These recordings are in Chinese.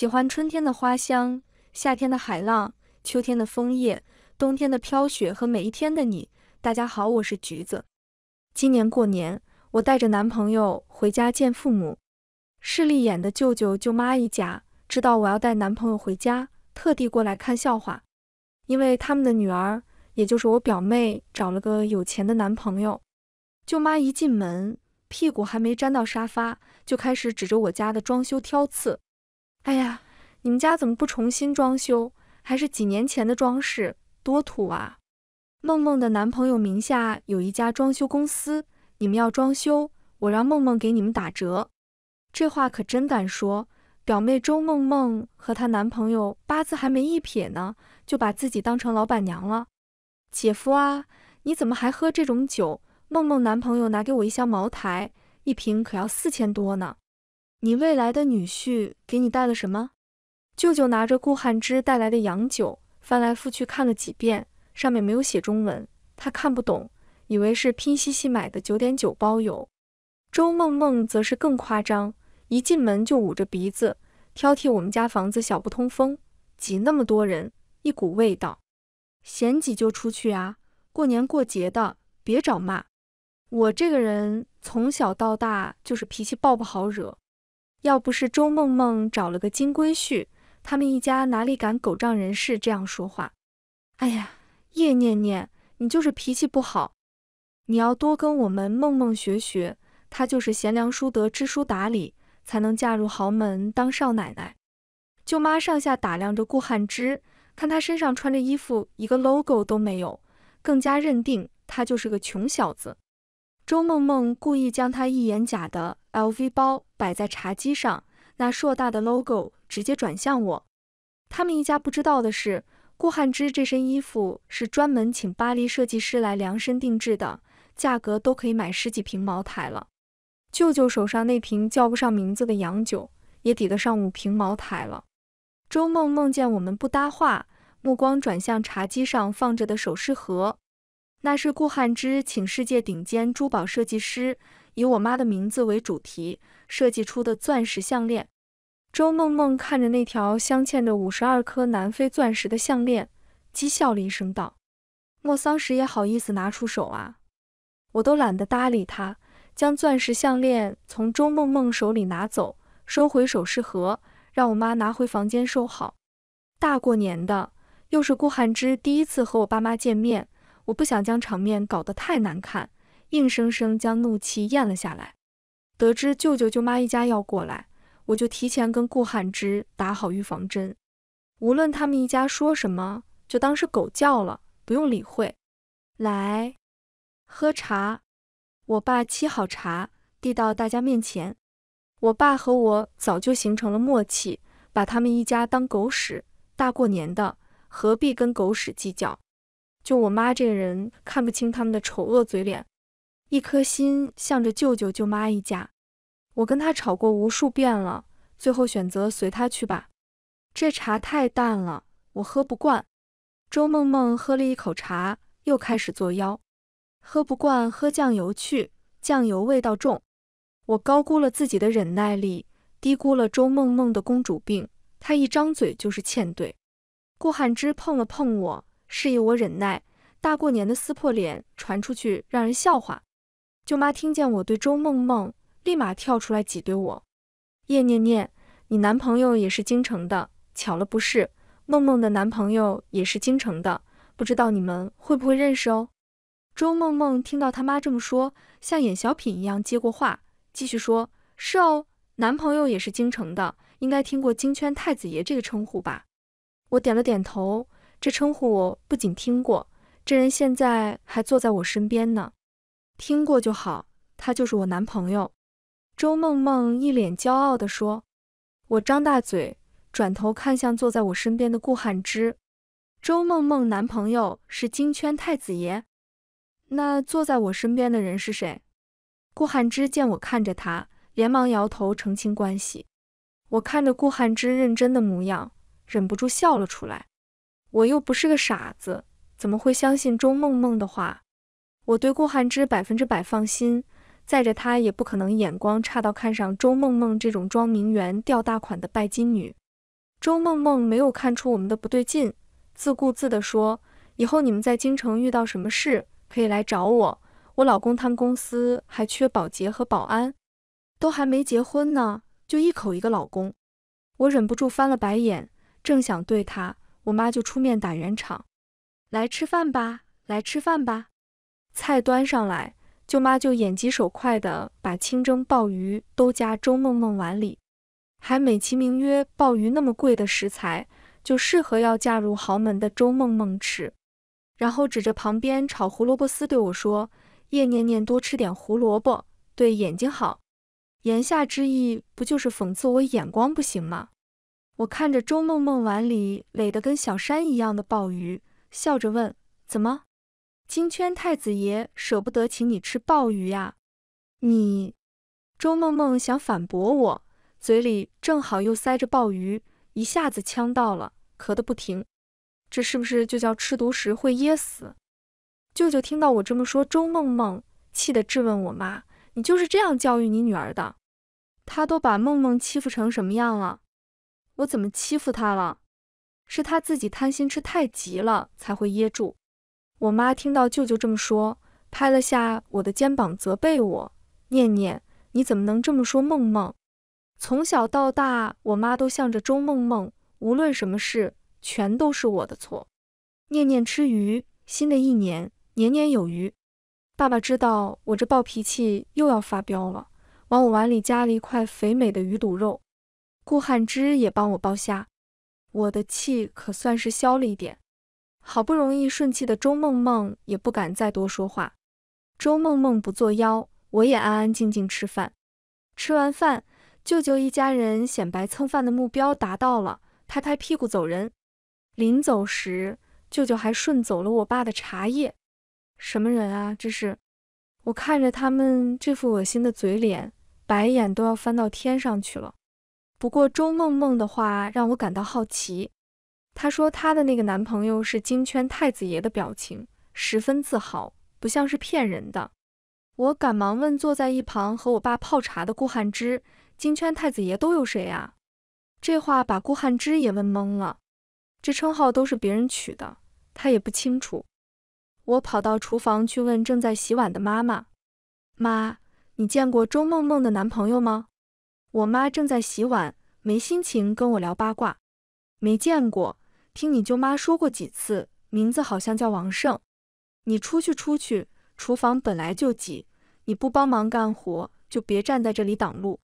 喜欢春天的花香，夏天的海浪，秋天的枫叶，冬天的飘雪和每一天的你。大家好，我是橘子。今年过年，我带着男朋友回家见父母。势利眼的舅舅舅妈一家知道我要带男朋友回家，特地过来看笑话。因为他们的女儿，也就是我表妹，找了个有钱的男朋友。舅妈一进门，屁股还没沾到沙发，就开始指着我家的装修挑刺。哎呀，你们家怎么不重新装修？还是几年前的装饰，多土啊！梦梦的男朋友名下有一家装修公司，你们要装修，我让梦梦给你们打折。这话可真敢说！表妹周梦梦和她男朋友八字还没一撇呢，就把自己当成老板娘了。姐夫啊，你怎么还喝这种酒？梦梦男朋友拿给我一箱茅台，一瓶可要四千多呢。你未来的女婿给你带了什么？舅舅拿着顾汉之带来的洋酒，翻来覆去看了几遍，上面没有写中文，他看不懂，以为是拼夕夕买的九点九包邮。周梦梦则是更夸张，一进门就捂着鼻子，挑剔我们家房子小不通风，挤那么多人，一股味道，嫌挤就出去啊！过年过节的，别找骂。我这个人从小到大就是脾气暴，不好惹。要不是周梦梦找了个金龟婿，他们一家哪里敢狗仗人势这样说话？哎呀，叶念念，你就是脾气不好，你要多跟我们梦梦学学，她就是贤良淑德、知书达理，才能嫁入豪门当少奶奶。舅妈上下打量着顾汉之，看他身上穿着衣服一个 logo 都没有，更加认定他就是个穷小子。周梦梦故意将她一眼假的 LV 包摆在茶几上，那硕大的 logo 直接转向我。他们一家不知道的是，顾汉之这身衣服是专门请巴黎设计师来量身定制的，价格都可以买十几瓶茅台了。舅舅手上那瓶叫不上名字的洋酒，也抵得上五瓶茅台了。周梦梦见我们不搭话，目光转向茶几上放着的首饰盒。那是顾寒之请世界顶尖珠宝设计师以我妈的名字为主题设计出的钻石项链。周梦梦看着那条镶嵌着五十二颗南非钻石的项链，讥笑了一声道：“莫桑石也好意思拿出手啊！”我都懒得搭理他，将钻石项链从周梦梦手里拿走，收回首饰盒，让我妈拿回房间收好。大过年的，又是顾寒之第一次和我爸妈见面。我不想将场面搞得太难看，硬生生将怒气咽了下来。得知舅舅舅妈一家要过来，我就提前跟顾汉之打好预防针。无论他们一家说什么，就当是狗叫了，不用理会。来喝茶，我爸沏好茶，递到大家面前。我爸和我早就形成了默契，把他们一家当狗屎。大过年的，何必跟狗屎计较？就我妈这个人，看不清他们的丑恶嘴脸，一颗心向着舅舅舅妈一家。我跟他吵过无数遍了，最后选择随她去吧。这茶太淡了，我喝不惯。周梦梦喝了一口茶，又开始作妖。喝不惯喝酱油去，酱油味道重。我高估了自己的忍耐力，低估了周梦梦的公主病。她一张嘴就是欠怼。顾汉之碰了碰我。示意我忍耐，大过年的撕破脸，传出去让人笑话。舅妈听见我对周梦梦，立马跳出来挤兑我。叶念念，你男朋友也是京城的，巧了不是？梦梦的男朋友也是京城的，不知道你们会不会认识哦？周梦梦听到他妈这么说，像演小品一样接过话，继续说：“是哦，男朋友也是京城的，应该听过京圈太子爷这个称呼吧？”我点了点头。这称呼我不仅听过，这人现在还坐在我身边呢。听过就好，他就是我男朋友。周梦梦一脸骄傲地说。我张大嘴，转头看向坐在我身边的顾寒之。周梦梦男朋友是京圈太子爷，那坐在我身边的人是谁？顾寒之见我看着他，连忙摇头澄清关系。我看着顾寒之认真的模样，忍不住笑了出来。我又不是个傻子，怎么会相信周梦梦的话？我对顾寒之百分之百放心，再着他也不可能眼光差到看上周梦梦这种装名媛、吊大款的拜金女。周梦梦没有看出我们的不对劲，自顾自地说：“以后你们在京城遇到什么事，可以来找我。我老公他们公司还缺保洁和保安，都还没结婚呢，就一口一个老公。”我忍不住翻了白眼，正想对他。我妈就出面打圆场，来吃饭吧，来吃饭吧。菜端上来，舅妈就眼疾手快的把清蒸鲍鱼都夹周梦梦碗里，还美其名曰鲍鱼那么贵的食材就适合要嫁入豪门的周梦梦吃。然后指着旁边炒胡萝卜丝对我说：“叶念念多吃点胡萝卜，对眼睛好。”言下之意不就是讽刺我眼光不行吗？我看着周梦梦碗里垒得跟小山一样的鲍鱼，笑着问：“怎么，金圈太子爷舍不得请你吃鲍鱼呀？”你，周梦梦想反驳我，嘴里正好又塞着鲍鱼，一下子呛到了，咳得不停。这是不是就叫吃独食会噎死？舅舅听到我这么说，周梦梦气得质问我妈：“你就是这样教育你女儿的？他都把梦梦欺负成什么样了？”我怎么欺负他了？是他自己贪心吃太急了才会噎住。我妈听到舅舅这么说，拍了下我的肩膀，责备我：“念念，你怎么能这么说梦梦？从小到大，我妈都向着周梦梦，无论什么事，全都是我的错。”念念吃鱼，新的一年年年有余。爸爸知道我这暴脾气又要发飙了，往我碗里加了一块肥美的鱼肚肉。顾汉之也帮我剥虾，我的气可算是消了一点。好不容易顺气的周梦梦也不敢再多说话。周梦梦不作妖，我也安安静静吃饭。吃完饭，舅舅一家人显摆蹭饭的目标达到了，拍拍屁股走人。临走时，舅舅还顺走了我爸的茶叶。什么人啊！这是，我看着他们这副恶心的嘴脸，白眼都要翻到天上去了。不过周梦梦的话让我感到好奇，她说她的那个男朋友是京圈太子爷的表情十分自豪，不像是骗人的。我赶忙问坐在一旁和我爸泡茶的顾汉之：“京圈太子爷都有谁啊？”这话把顾汉之也问懵了，这称号都是别人取的，他也不清楚。我跑到厨房去问正在洗碗的妈妈：“妈，你见过周梦梦的男朋友吗？”我妈正在洗碗，没心情跟我聊八卦。没见过，听你舅妈说过几次，名字好像叫王胜。你出去，出去！厨房本来就挤，你不帮忙干活就别站在这里挡路。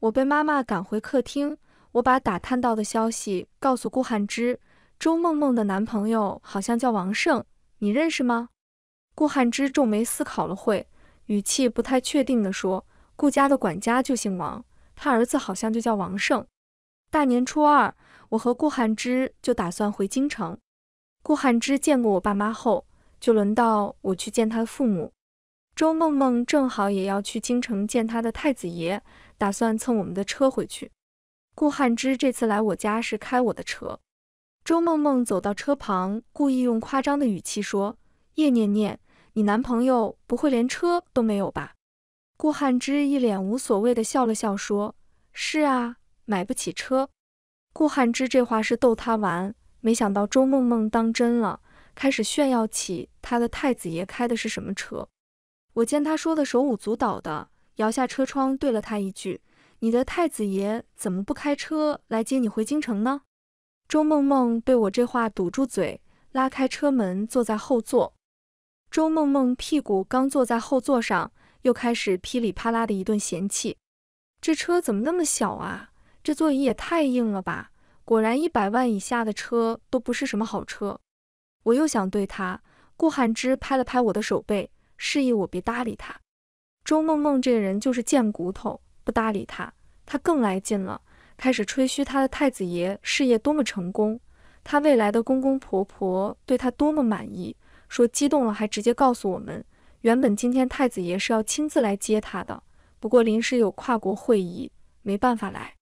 我被妈妈赶回客厅，我把打探到的消息告诉顾汉之：周梦梦的男朋友好像叫王胜，你认识吗？顾汉之皱眉思考了会，语气不太确定地说：顾家的管家就姓王。他儿子好像就叫王胜。大年初二，我和顾汉之就打算回京城。顾汉之见过我爸妈后，就轮到我去见他的父母。周梦梦正好也要去京城见她的太子爷，打算蹭我们的车回去。顾汉之这次来我家是开我的车。周梦梦走到车旁，故意用夸张的语气说：“叶念念，你男朋友不会连车都没有吧？”顾汉之一脸无所谓的笑了笑，说：“是啊，买不起车。”顾汉之这话是逗他玩，没想到周梦梦当真了，开始炫耀起他的太子爷开的是什么车。我见他说的手舞足蹈的，摇下车窗，对了他一句：“你的太子爷怎么不开车来接你回京城呢？”周梦梦被我这话堵住嘴，拉开车门坐在后座。周梦梦屁股刚坐在后座上。又开始噼里啪啦的一顿嫌弃，这车怎么那么小啊？这座椅也太硬了吧！果然一百万以下的车都不是什么好车。我又想怼他，顾寒之拍了拍我的手背，示意我别搭理他。周梦梦这个人就是贱骨头，不搭理他，他更来劲了，开始吹嘘他的太子爷事业多么成功，他未来的公公婆婆对他多么满意，说激动了还直接告诉我们。原本今天太子爷是要亲自来接他的，不过临时有跨国会议，没办法来。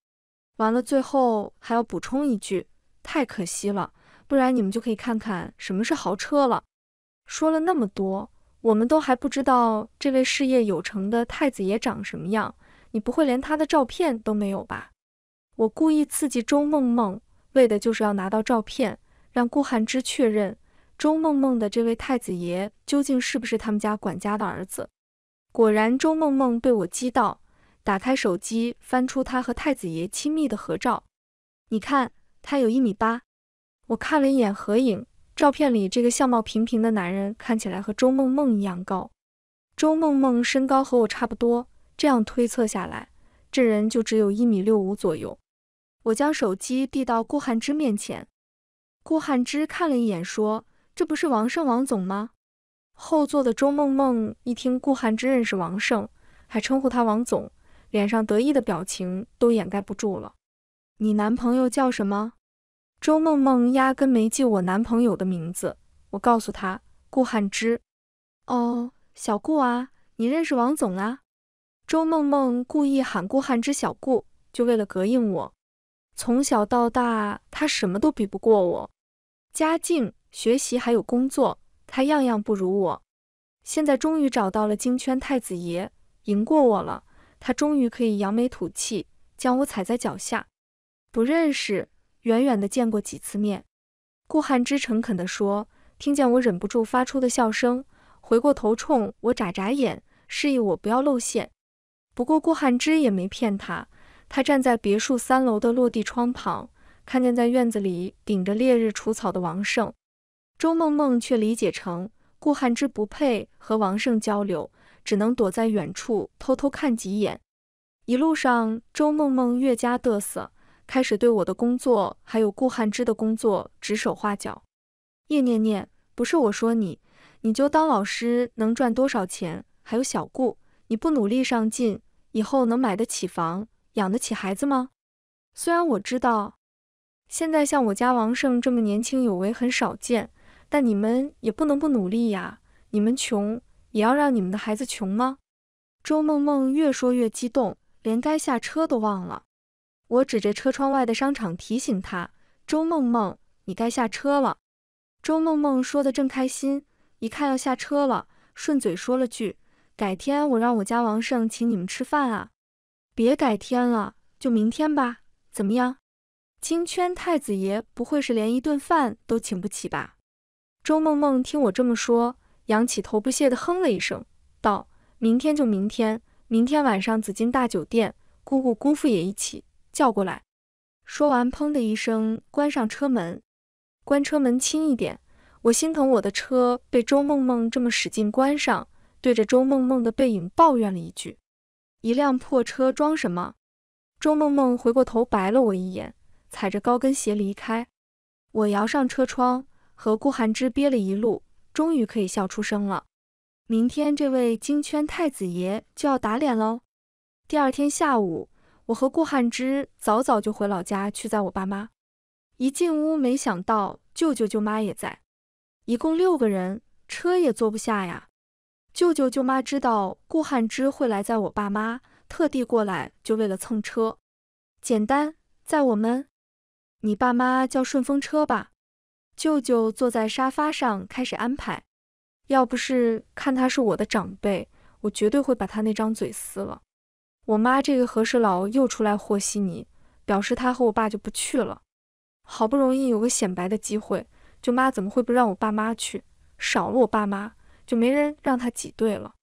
完了，最后还要补充一句，太可惜了，不然你们就可以看看什么是豪车了。说了那么多，我们都还不知道这位事业有成的太子爷长什么样，你不会连他的照片都没有吧？我故意刺激周梦梦，为的就是要拿到照片，让顾寒之确认。周梦梦的这位太子爷究竟是不是他们家管家的儿子？果然，周梦梦被我激到，打开手机翻出他和太子爷亲密的合照。你看，他有一米八。我看了一眼合影照片里这个相貌平平的男人，看起来和周梦梦一样高。周梦梦身高和我差不多，这样推测下来，这人就只有一米六五左右。我将手机递到顾汉之面前，顾汉之看了一眼说。这不是王胜王总吗？后座的周梦梦一听顾汉之认识王胜，还称呼他王总，脸上得意的表情都掩盖不住了。你男朋友叫什么？周梦梦压根没记我男朋友的名字，我告诉他顾汉之。哦，小顾啊，你认识王总啊？周梦梦故意喊顾汉之小顾，就为了膈应我。从小到大，他什么都比不过我。家境学习还有工作，他样样不如我。现在终于找到了京圈太子爷，赢过我了。他终于可以扬眉吐气，将我踩在脚下。不认识，远远的见过几次面。顾寒之诚恳地说，听见我忍不住发出的笑声，回过头冲我眨眨眼，示意我不要露馅。不过顾寒之也没骗他，他站在别墅三楼的落地窗旁，看见在院子里顶着烈日除草的王胜。周梦梦却理解成顾汉之不配和王胜交流，只能躲在远处偷偷看几眼。一路上，周梦梦越加得瑟，开始对我的工作还有顾汉之的工作指手画脚。叶念念，不是我说你，你就当老师能赚多少钱？还有小顾，你不努力上进，以后能买得起房、养得起孩子吗？虽然我知道，现在像我家王胜这么年轻有为很少见。但你们也不能不努力呀！你们穷也要让你们的孩子穷吗？周梦梦越说越激动，连该下车都忘了。我指着车窗外的商场提醒她：“周梦梦，你该下车了。”周梦梦说的正开心，一看要下车了，顺嘴说了句：“改天我让我家王胜请你们吃饭啊！”别改天了，就明天吧，怎么样？金圈太子爷不会是连一顿饭都请不起吧？周梦梦听我这么说，扬起头不屑地哼了一声，道：“明天就明天，明天晚上紫金大酒店，姑姑、姑父也一起叫过来。”说完，砰的一声关上车门。关车门轻一点，我心疼我的车被周梦梦这么使劲关上，对着周梦梦的背影抱怨了一句：“一辆破车装什么？”周梦梦回过头白了我一眼，踩着高跟鞋离开。我摇上车窗。和顾寒之憋了一路，终于可以笑出声了。明天这位京圈太子爷就要打脸喽。第二天下午，我和顾寒之早早就回老家去载我爸妈。一进屋，没想到舅舅舅妈也在，一共六个人，车也坐不下呀。舅舅舅妈知道顾寒之会来载我爸妈，特地过来就为了蹭车。简单，在我们，你爸妈叫顺风车吧。舅舅坐在沙发上开始安排，要不是看他是我的长辈，我绝对会把他那张嘴撕了。我妈这个和事佬又出来和稀泥，表示她和我爸就不去了。好不容易有个显摆的机会，舅妈怎么会不让我爸妈去？少了我爸妈，就没人让他挤兑了。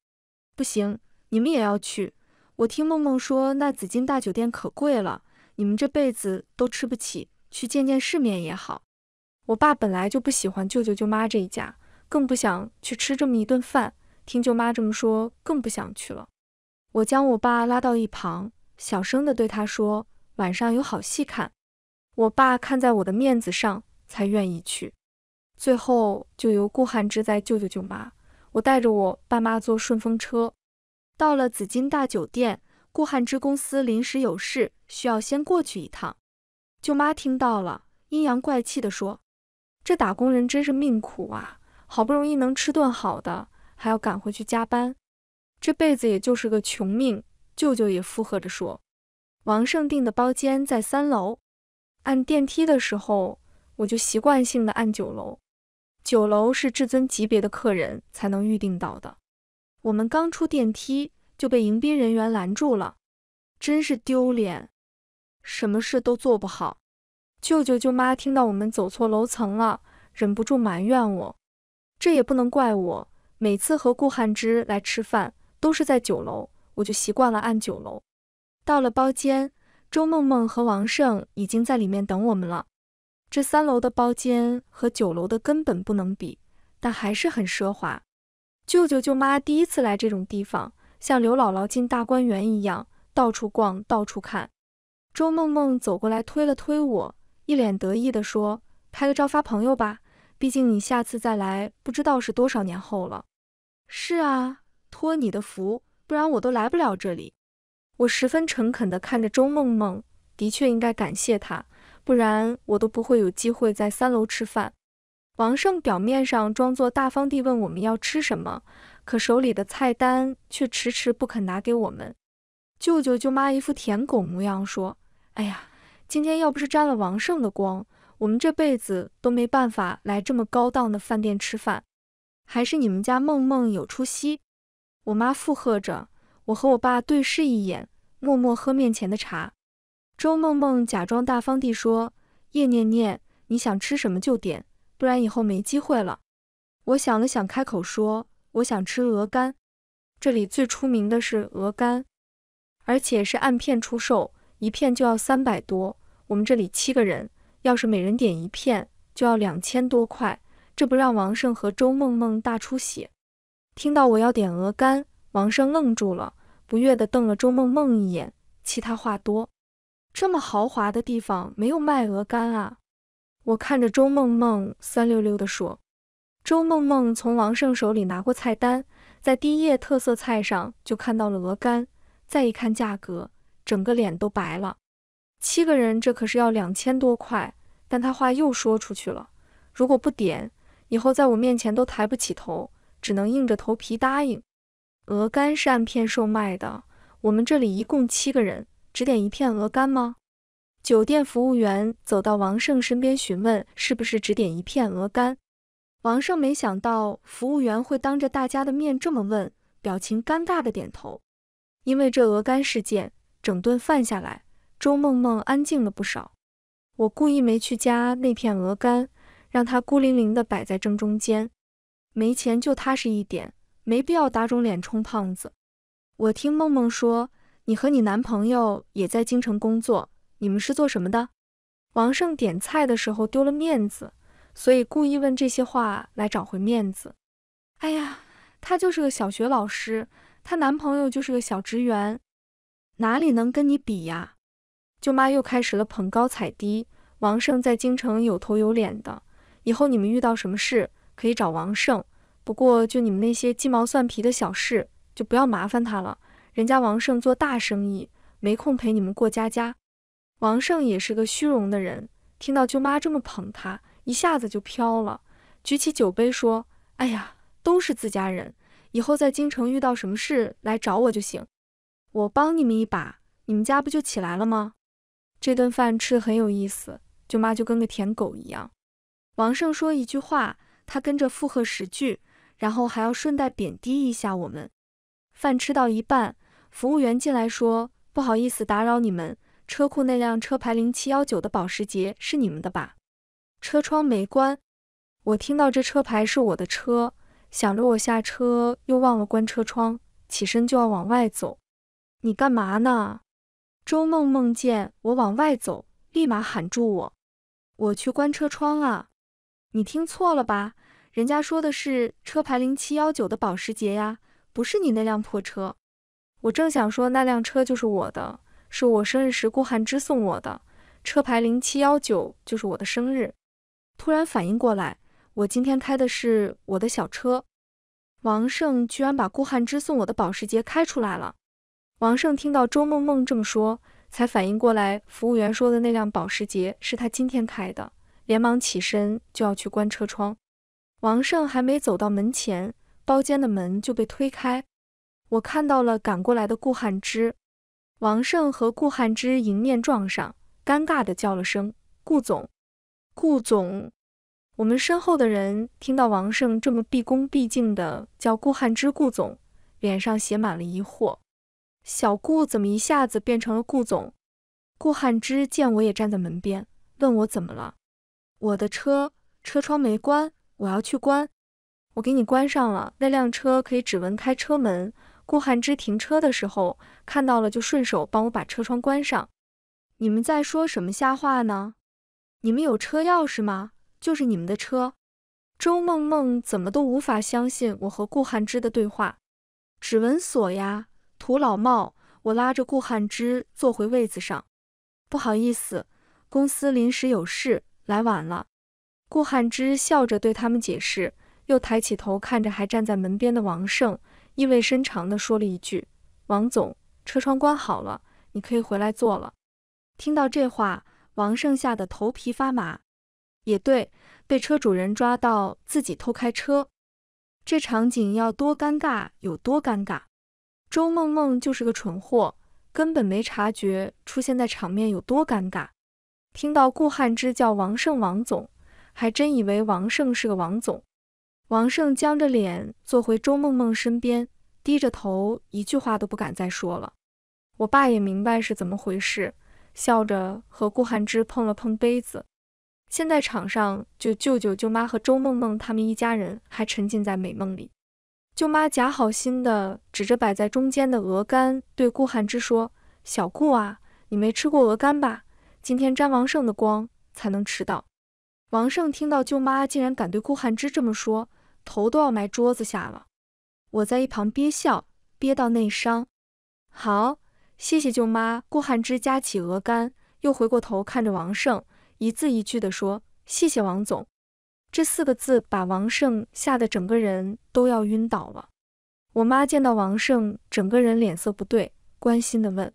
不行，你们也要去。我听梦梦说，那紫金大酒店可贵了，你们这辈子都吃不起，去见见世面也好。我爸本来就不喜欢舅舅舅妈这一家，更不想去吃这么一顿饭。听舅妈这么说，更不想去了。我将我爸拉到一旁，小声的对他说：“晚上有好戏看。”我爸看在我的面子上，才愿意去。最后就由顾寒之在舅舅舅妈，我带着我爸妈坐顺风车，到了紫金大酒店。顾寒之公司临时有事，需要先过去一趟。舅妈听到了，阴阳怪气的说。这打工人真是命苦啊！好不容易能吃顿好的，还要赶回去加班，这辈子也就是个穷命。舅舅也附和着说：“王胜订的包间在三楼，按电梯的时候我就习惯性的按九楼，九楼是至尊级别的客人才能预定到的。我们刚出电梯就被迎宾人员拦住了，真是丢脸，什么事都做不好。”舅舅舅妈听到我们走错楼层了，忍不住埋怨我。这也不能怪我，每次和顾汉之来吃饭都是在九楼，我就习惯了按九楼。到了包间，周梦梦和王胜已经在里面等我们了。这三楼的包间和九楼的根本不能比，但还是很奢华。舅舅舅妈第一次来这种地方，像刘姥姥进大观园一样，到处逛，到处看。周梦梦走过来推了推我。一脸得意地说：“拍个照发朋友吧，毕竟你下次再来不知道是多少年后了。”“是啊，托你的福，不然我都来不了这里。”我十分诚恳地看着周梦梦，的确应该感谢她，不然我都不会有机会在三楼吃饭。王胜表面上装作大方地问我们要吃什么，可手里的菜单却迟迟不肯拿给我们。舅舅舅妈一副舔狗模样说：“哎呀。”今天要不是沾了王胜的光，我们这辈子都没办法来这么高档的饭店吃饭。还是你们家梦梦有出息。我妈附和着，我和我爸对视一眼，默默喝面前的茶。周梦梦假装大方地说：“叶念念，你想吃什么就点，不然以后没机会了。”我想了想，开口说：“我想吃鹅肝，这里最出名的是鹅肝，而且是按片出售，一片就要三百多。”我们这里七个人，要是每人点一片，就要两千多块，这不让王胜和周梦梦大出血。听到我要点鹅肝，王胜愣住了，不悦地瞪了周梦梦一眼，气他话多。这么豪华的地方没有卖鹅肝啊！我看着周梦梦酸溜溜地说。周梦梦从王胜手里拿过菜单，在第一页特色菜上就看到了鹅肝，再一看价格，整个脸都白了。七个人，这可是要两千多块。但他话又说出去了，如果不点，以后在我面前都抬不起头，只能硬着头皮答应。鹅肝是按片售卖的，我们这里一共七个人，只点一片鹅肝吗？酒店服务员走到王胜身边询问：“是不是只点一片鹅肝？”王胜没想到服务员会当着大家的面这么问，表情尴尬的点头。因为这鹅肝事件，整顿饭下来。周梦梦安静了不少，我故意没去夹那片鹅肝，让它孤零零的摆在正中间。没钱就踏实一点，没必要打肿脸充胖子。我听梦梦说，你和你男朋友也在京城工作，你们是做什么的？王胜点菜的时候丢了面子，所以故意问这些话来找回面子。哎呀，他就是个小学老师，她男朋友就是个小职员，哪里能跟你比呀？舅妈又开始了捧高踩低。王胜在京城有头有脸的，以后你们遇到什么事可以找王胜。不过就你们那些鸡毛蒜皮的小事，就不要麻烦他了。人家王胜做大生意，没空陪你们过家家。王胜也是个虚荣的人，听到舅妈这么捧他，一下子就飘了，举起酒杯说：“哎呀，都是自家人，以后在京城遇到什么事来找我就行，我帮你们一把，你们家不就起来了吗？”这顿饭吃的很有意思，舅妈就跟个舔狗一样。王胜说一句话，他跟着附和十句，然后还要顺带贬低一下我们。饭吃到一半，服务员进来说：“不好意思，打扰你们。车库那辆车牌零七幺九的保时捷是你们的吧？车窗没关。”我听到这车牌是我的车，想着我下车又忘了关车窗，起身就要往外走。“你干嘛呢？”周梦梦见我往外走，立马喊住我：“我去关车窗啊！”你听错了吧？人家说的是车牌零七幺九的保时捷呀，不是你那辆破车。我正想说那辆车就是我的，是我生日时顾寒之送我的，车牌零七幺九就是我的生日。突然反应过来，我今天开的是我的小车，王胜居然把顾寒之送我的保时捷开出来了。王胜听到周梦梦这么说，才反应过来，服务员说的那辆保时捷是他今天开的，连忙起身就要去关车窗。王胜还没走到门前，包间的门就被推开，我看到了赶过来的顾汉之。王胜和顾汉之迎面撞上，尴尬的叫了声“顾总”。顾总，我们身后的人听到王胜这么毕恭毕敬的叫顾汉之顾总，脸上写满了疑惑。小顾怎么一下子变成了顾总？顾寒之见我也站在门边，问我怎么了。我的车车窗没关，我要去关。我给你关上了。那辆车可以指纹开车门。顾寒之停车的时候看到了，就顺手帮我把车窗关上。你们在说什么瞎话呢？你们有车钥匙吗？就是你们的车。周梦梦怎么都无法相信我和顾寒之的对话。指纹锁呀。土老帽，我拉着顾汉之坐回位子上。不好意思，公司临时有事，来晚了。顾汉之笑着对他们解释，又抬起头看着还站在门边的王胜，意味深长地说了一句：“王总，车窗关好了，你可以回来坐了。”听到这话，王胜吓得头皮发麻。也对，被车主人抓到自己偷开车，这场景要多尴尬有多尴尬。周梦梦就是个蠢货，根本没察觉出现在场面有多尴尬。听到顾寒之叫王胜王总，还真以为王胜是个王总。王胜僵着脸坐回周梦梦身边，低着头，一句话都不敢再说了。我爸也明白是怎么回事，笑着和顾寒之碰了碰杯子。现在场上就舅舅舅妈和周梦梦他们一家人还沉浸在美梦里。舅妈假好心的指着摆在中间的鹅肝，对顾寒之说：“小顾啊，你没吃过鹅肝吧？今天沾王胜的光才能吃到。”王胜听到舅妈竟然敢对顾寒之这么说，头都要埋桌子下了。我在一旁憋笑，憋到内伤。好，谢谢舅妈。顾寒之夹起鹅肝，又回过头看着王胜，一字一句的说：“谢谢王总。”这四个字把王胜吓得整个人都要晕倒了。我妈见到王胜，整个人脸色不对，关心地问：“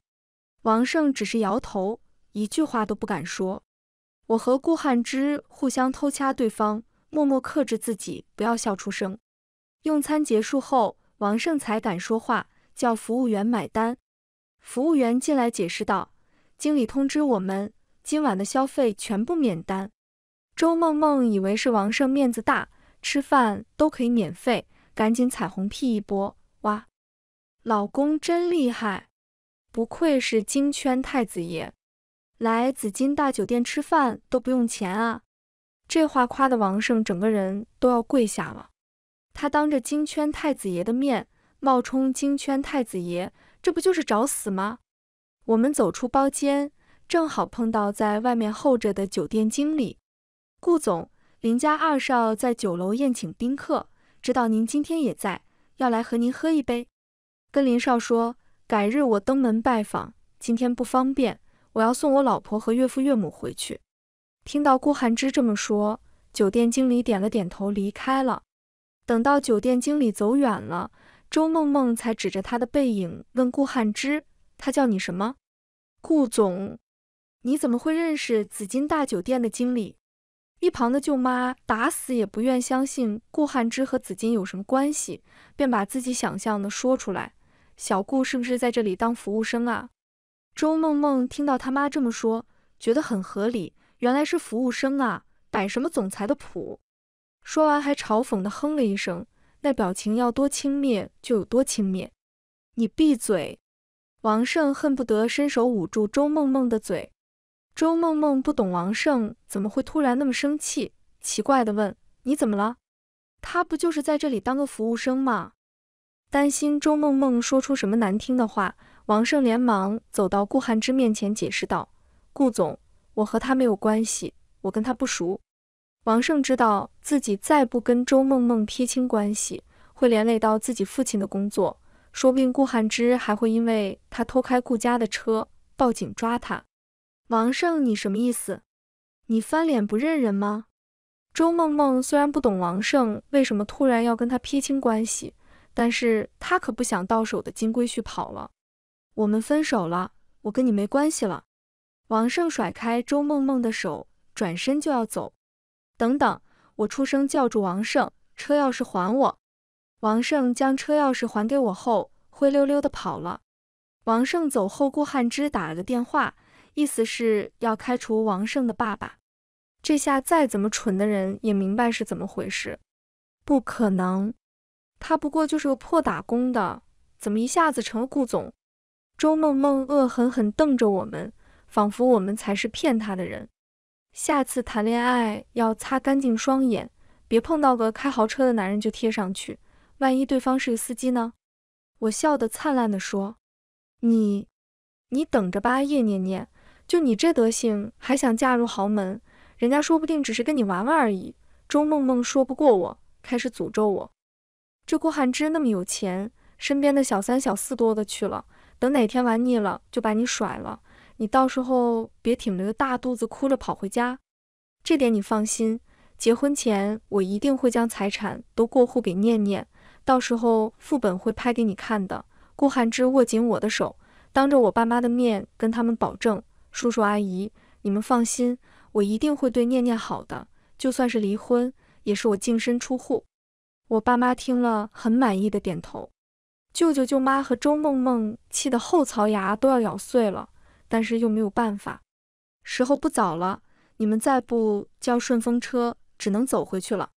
王胜，只是摇头，一句话都不敢说。”我和顾汉之互相偷掐对方，默默克制自己，不要笑出声。用餐结束后，王胜才敢说话，叫服务员买单。服务员进来解释道：“经理通知我们，今晚的消费全部免单。”周梦梦以为是王胜面子大，吃饭都可以免费，赶紧彩虹屁一波。哇，老公真厉害，不愧是京圈太子爷，来紫金大酒店吃饭都不用钱啊！这话夸的王胜整个人都要跪下了。他当着京圈太子爷的面冒充京圈太子爷，这不就是找死吗？我们走出包间，正好碰到在外面候着的酒店经理。顾总，林家二少在酒楼宴请宾客，知道您今天也在，要来和您喝一杯。跟林少说，改日我登门拜访，今天不方便，我要送我老婆和岳父岳母回去。听到顾寒之这么说，酒店经理点了点头，离开了。等到酒店经理走远了，周梦梦才指着他的背影问顾寒之：“他叫你什么？顾总？你怎么会认识紫金大酒店的经理？”一旁的舅妈打死也不愿相信顾汉之和紫金有什么关系，便把自己想象的说出来：“小顾是不是在这里当服务生啊？”周梦梦听到他妈这么说，觉得很合理，原来是服务生啊，摆什么总裁的谱？说完还嘲讽的哼了一声，那表情要多轻蔑就有多轻蔑。你闭嘴！王胜恨不得伸手捂住周梦梦的嘴。周梦梦不懂王胜怎么会突然那么生气，奇怪地问：“你怎么了？”他不就是在这里当个服务生吗？担心周梦梦说出什么难听的话，王胜连忙走到顾寒之面前解释道：“顾总，我和他没有关系，我跟他不熟。”王胜知道自己再不跟周梦梦撇清关系，会连累到自己父亲的工作，说不定顾寒之还会因为他偷开顾家的车报警抓他。王胜，你什么意思？你翻脸不认人吗？周梦梦虽然不懂王胜为什么突然要跟他撇清关系，但是他可不想到手的金龟婿跑了。我们分手了，我跟你没关系了。王胜甩开周梦梦的手，转身就要走。等等，我出声叫住王胜，车钥匙还我。王胜将车钥匙还给我后，灰溜溜的跑了。王胜走后，顾汉之打了个电话。意思是要开除王胜的爸爸，这下再怎么蠢的人也明白是怎么回事。不可能，他不过就是个破打工的，怎么一下子成了顾总？周梦梦恶狠狠瞪着我们，仿佛我们才是骗他的人。下次谈恋爱要擦干净双眼，别碰到个开豪车的男人就贴上去，万一对方是个司机呢？我笑得灿烂地说：“你，你等着吧，叶念念。”就你这德行，还想嫁入豪门？人家说不定只是跟你玩玩而已。周梦梦说不过我，开始诅咒我。这顾寒之那么有钱，身边的小三小四多的去了，等哪天玩腻了，就把你甩了。你到时候别挺着个大肚子，哭着跑回家。这点你放心，结婚前我一定会将财产都过户给念念，到时候副本会拍给你看的。顾寒之握紧我的手，当着我爸妈的面跟他们保证。叔叔阿姨，你们放心，我一定会对念念好的。就算是离婚，也是我净身出户。我爸妈听了，很满意的点头。舅舅舅妈和周梦梦气得后槽牙都要咬碎了，但是又没有办法。时候不早了，你们再不叫顺风车，只能走回去了。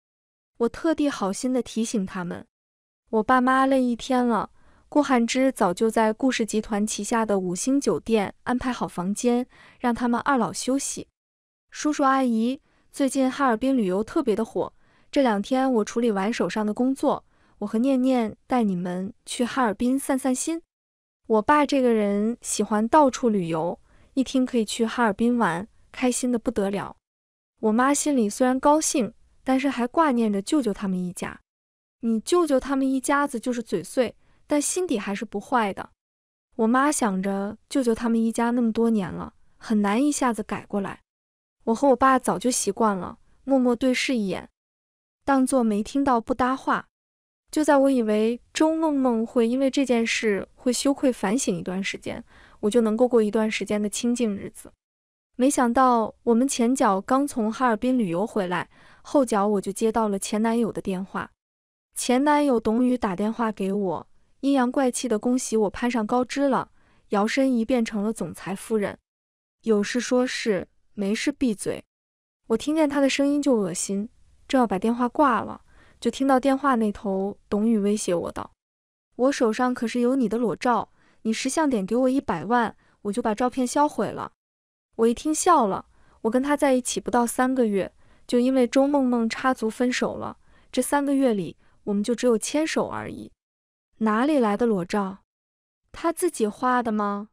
我特地好心的提醒他们，我爸妈累一天了。顾寒之早就在顾氏集团旗下的五星酒店安排好房间，让他们二老休息。叔叔阿姨，最近哈尔滨旅游特别的火，这两天我处理完手上的工作，我和念念带你们去哈尔滨散散心。我爸这个人喜欢到处旅游，一听可以去哈尔滨玩，开心的不得了。我妈心里虽然高兴，但是还挂念着舅舅他们一家。你舅舅他们一家子就是嘴碎。但心底还是不坏的。我妈想着舅舅他们一家那么多年了，很难一下子改过来。我和我爸早就习惯了，默默对视一眼，当做没听到不搭话。就在我以为周梦梦会因为这件事会羞愧反省一段时间，我就能够过一段时间的清静日子，没想到我们前脚刚从哈尔滨旅游回来，后脚我就接到了前男友的电话。前男友董宇打电话给我。阴阳怪气的恭喜我攀上高枝了，摇身一变成了总裁夫人。有事说事，没事闭嘴。我听见他的声音就恶心，正要把电话挂了，就听到电话那头董宇威胁我道：“我手上可是有你的裸照，你识相点给我一百万，我就把照片销毁了。”我一听笑了，我跟他在一起不到三个月，就因为周梦梦插足分手了。这三个月里，我们就只有牵手而已。哪里来的裸照？他自己画的吗？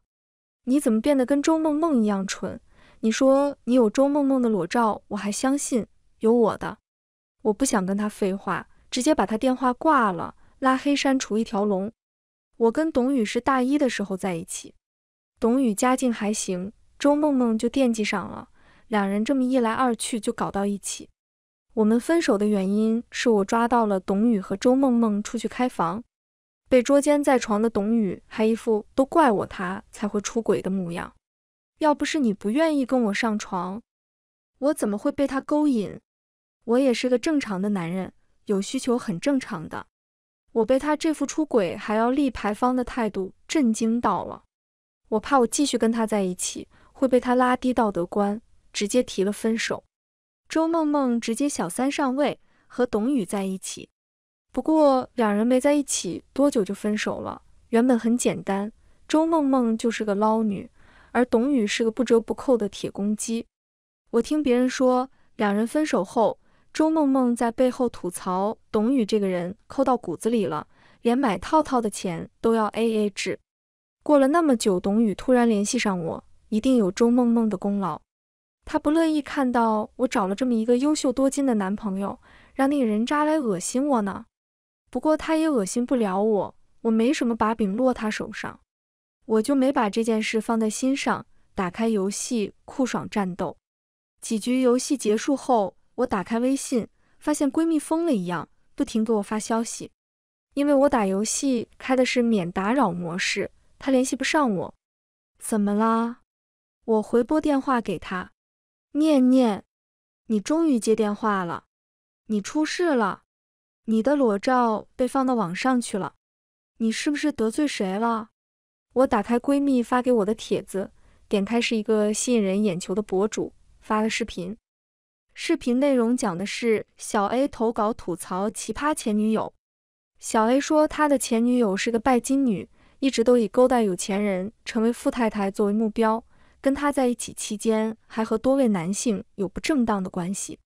你怎么变得跟周梦梦一样蠢？你说你有周梦梦的裸照，我还相信，有我的。我不想跟他废话，直接把他电话挂了，拉黑删除一条龙。我跟董宇是大一的时候在一起，董宇家境还行，周梦梦就惦记上了，两人这么一来二去就搞到一起。我们分手的原因是我抓到了董宇和周梦梦出去开房。被捉奸在床的董宇还一副都怪我他才会出轨的模样。要不是你不愿意跟我上床，我怎么会被他勾引？我也是个正常的男人，有需求很正常的。我被他这副出轨还要立牌坊的态度震惊到了。我怕我继续跟他在一起会被他拉低道德观，直接提了分手。周梦梦直接小三上位，和董宇在一起。不过两人没在一起多久就分手了。原本很简单，周梦梦就是个捞女，而董宇是个不折不扣的铁公鸡。我听别人说，两人分手后，周梦梦在背后吐槽董宇这个人抠到骨子里了，连买套套的钱都要 A A 制。过了那么久，董宇突然联系上我，一定有周梦梦的功劳。他不乐意看到我找了这么一个优秀多金的男朋友，让那个人渣来恶心我呢。不过他也恶心不了我，我没什么把柄落他手上，我就没把这件事放在心上。打开游戏，酷爽战斗，几局游戏结束后，我打开微信，发现闺蜜疯了一样，不停给我发消息。因为我打游戏开的是免打扰模式，她联系不上我。怎么啦？我回拨电话给她，念念，你终于接电话了，你出事了。你的裸照被放到网上去了，你是不是得罪谁了？我打开闺蜜发给我的帖子，点开是一个吸引人眼球的博主发的视频。视频内容讲的是小 A 投稿吐槽奇葩前女友。小 A 说她的前女友是个拜金女，一直都以勾搭有钱人成为富太太作为目标。跟他在一起期间，还和多位男性有不正当的关系，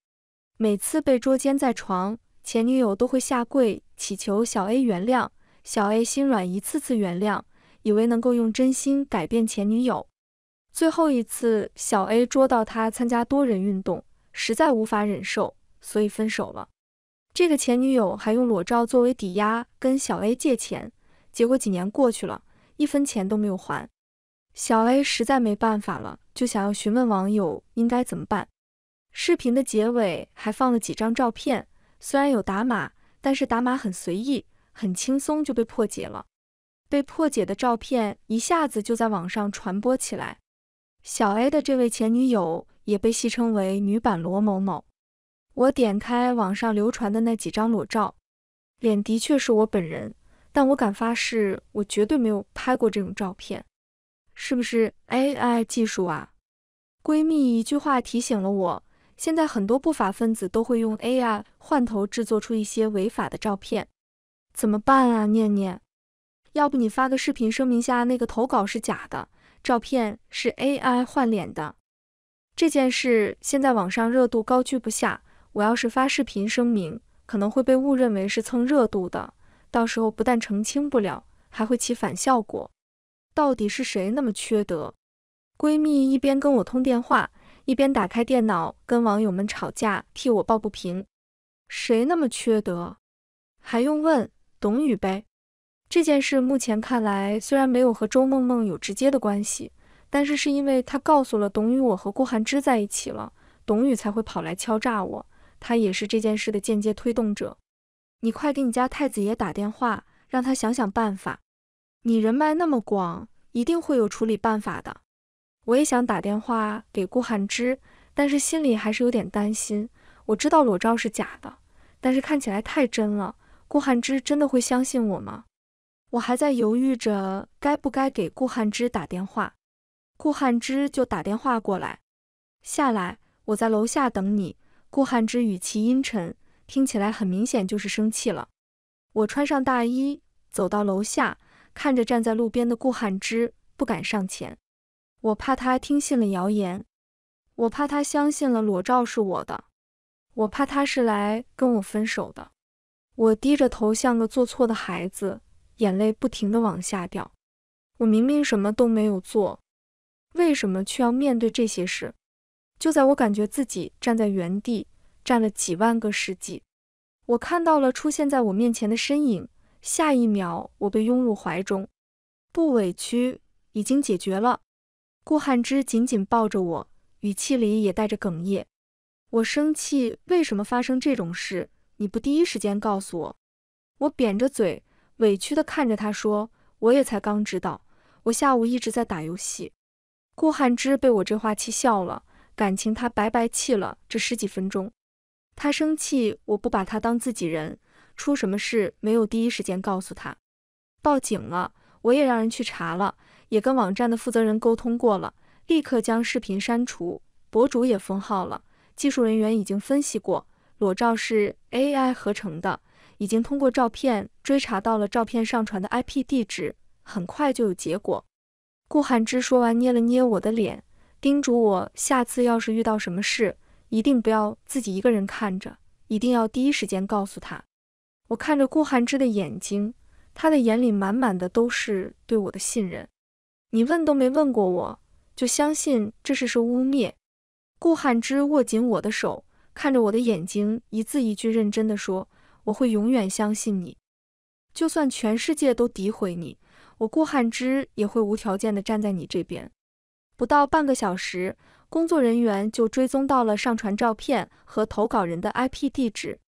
每次被捉奸在床。前女友都会下跪祈求小 A 原谅，小 A 心软一次次原谅，以为能够用真心改变前女友。最后一次，小 A 捉到他参加多人运动，实在无法忍受，所以分手了。这个前女友还用裸照作为抵押跟小 A 借钱，结果几年过去了，一分钱都没有还。小 A 实在没办法了，就想要询问网友应该怎么办。视频的结尾还放了几张照片。虽然有打码，但是打码很随意，很轻松就被破解了。被破解的照片一下子就在网上传播起来。小 A 的这位前女友也被戏称为“女版罗某某”。我点开网上流传的那几张裸照，脸的确是我本人，但我敢发誓，我绝对没有拍过这种照片。是不是 AI 技术啊？闺蜜一句话提醒了我。现在很多不法分子都会用 AI 换头制作出一些违法的照片，怎么办啊？念念，要不你发个视频声明下，那个投稿是假的，照片是 AI 换脸的。这件事现在网上热度高居不下，我要是发视频声明，可能会被误认为是蹭热度的，到时候不但澄清不了，还会起反效果。到底是谁那么缺德？闺蜜一边跟我通电话。一边打开电脑跟网友们吵架，替我抱不平，谁那么缺德？还用问？董宇呗。这件事目前看来，虽然没有和周梦梦有直接的关系，但是是因为他告诉了董宇我和顾寒之在一起了，董宇才会跑来敲诈我。他也是这件事的间接推动者。你快给你家太子爷打电话，让他想想办法。你人脉那么广，一定会有处理办法的。我也想打电话给顾汉之，但是心里还是有点担心。我知道裸照是假的，但是看起来太真了。顾汉之真的会相信我吗？我还在犹豫着该不该给顾汉之打电话。顾汉之就打电话过来：“下来，我在楼下等你。”顾汉之语气阴沉，听起来很明显就是生气了。我穿上大衣，走到楼下，看着站在路边的顾汉之，不敢上前。我怕他听信了谣言，我怕他相信了裸照是我的，我怕他是来跟我分手的。我低着头，像个做错的孩子，眼泪不停的往下掉。我明明什么都没有做，为什么却要面对这些事？就在我感觉自己站在原地站了几万个世纪，我看到了出现在我面前的身影。下一秒，我被拥入怀中，不委屈，已经解决了。顾汉之紧紧抱着我，语气里也带着哽咽。我生气，为什么发生这种事？你不第一时间告诉我？我扁着嘴，委屈地看着他说：“我也才刚知道，我下午一直在打游戏。”顾汉之被我这话气笑了，感情他白白气了这十几分钟。他生气，我不把他当自己人，出什么事没有第一时间告诉他，报警了，我也让人去查了。也跟网站的负责人沟通过了，立刻将视频删除，博主也封号了。技术人员已经分析过，裸照是 AI 合成的，已经通过照片追查到了照片上传的 IP 地址，很快就有结果。顾寒之说完，捏了捏我的脸，叮嘱我下次要是遇到什么事，一定不要自己一个人看着，一定要第一时间告诉他。我看着顾寒之的眼睛，他的眼里满满的都是对我的信任。你问都没问过我，就相信这事是污蔑。顾汉之握紧我的手，看着我的眼睛，一字一句认真地说：“我会永远相信你，就算全世界都诋毁你，我顾汉之也会无条件的站在你这边。”不到半个小时，工作人员就追踪到了上传照片和投稿人的 IP 地址，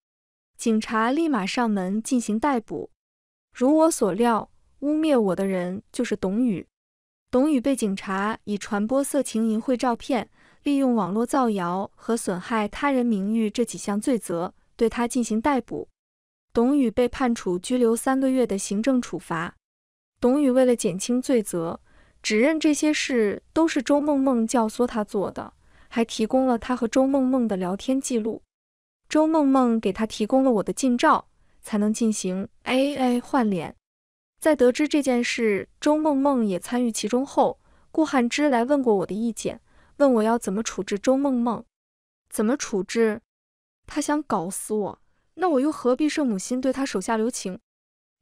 警察立马上门进行逮捕。如我所料，污蔑我的人就是董宇。董宇被警察以传播色情淫秽照片、利用网络造谣和损害他人名誉这几项罪责对他进行逮捕。董宇被判处拘留三个月的行政处罚。董宇为了减轻罪责，指认这些事都是周梦梦教唆他做的，还提供了他和周梦梦的聊天记录。周梦梦给他提供了我的近照，才能进行 AA 换脸。在得知这件事，周梦梦也参与其中后，顾寒之来问过我的意见，问我要怎么处置周梦梦。怎么处置？他想搞死我，那我又何必圣母心对他手下留情？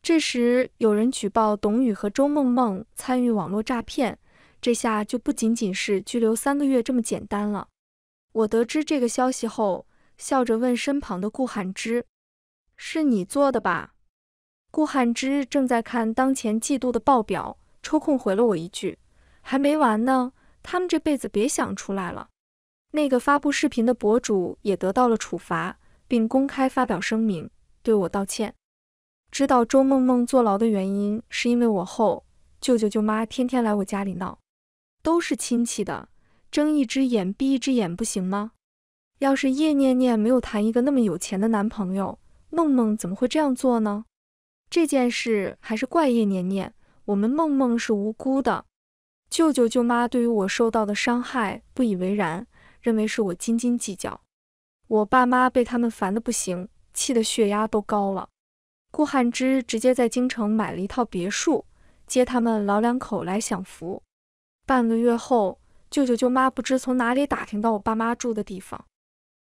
这时有人举报董宇和周梦梦参与网络诈骗，这下就不仅仅是拘留三个月这么简单了。我得知这个消息后，笑着问身旁的顾寒之：“是你做的吧？”顾汉之正在看当前季度的报表，抽空回了我一句：“还没完呢，他们这辈子别想出来了。”那个发布视频的博主也得到了处罚，并公开发表声明对我道歉。知道周梦梦坐牢的原因是因为我后舅舅舅妈天天来我家里闹，都是亲戚的，睁一只眼闭一只眼不行吗？要是叶念念没有谈一个那么有钱的男朋友，梦梦怎么会这样做呢？这件事还是怪叶念念，我们梦梦是无辜的。舅舅舅妈对于我受到的伤害不以为然，认为是我斤斤计较。我爸妈被他们烦得不行，气得血压都高了。顾汉之直接在京城买了一套别墅，接他们老两口来享福。半个月后，舅舅舅妈不知从哪里打听到我爸妈住的地方，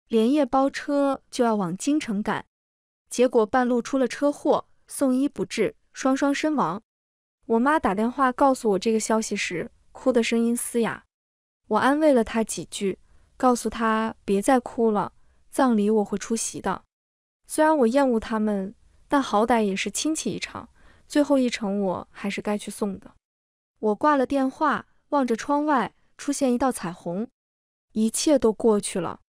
连夜包车就要往京城赶，结果半路出了车祸。送医不治，双双身亡。我妈打电话告诉我这个消息时，哭的声音嘶哑。我安慰了她几句，告诉她别再哭了。葬礼我会出席的。虽然我厌恶他们，但好歹也是亲戚一场，最后一程我还是该去送的。我挂了电话，望着窗外出现一道彩虹，一切都过去了。